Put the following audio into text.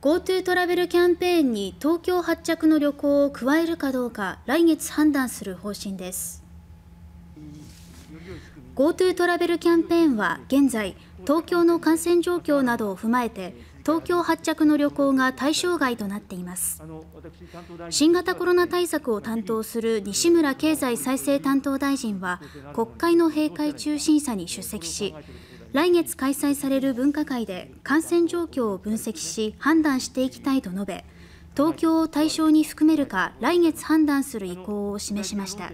GoTo トラベルキャンペーンに東京発着の旅行を加えるかどうか来月判断する方針です。GoTo トラベルキャンペーンは現在、東京の感染状況などを踏まえて、東京発着の旅行が対象外となっています新型コロナ対策を担当する西村経済再生担当大臣は国会の閉会中審査に出席し来月開催される分科会で感染状況を分析し判断していきたいと述べ東京を対象に含めるか来月判断する意向を示しました。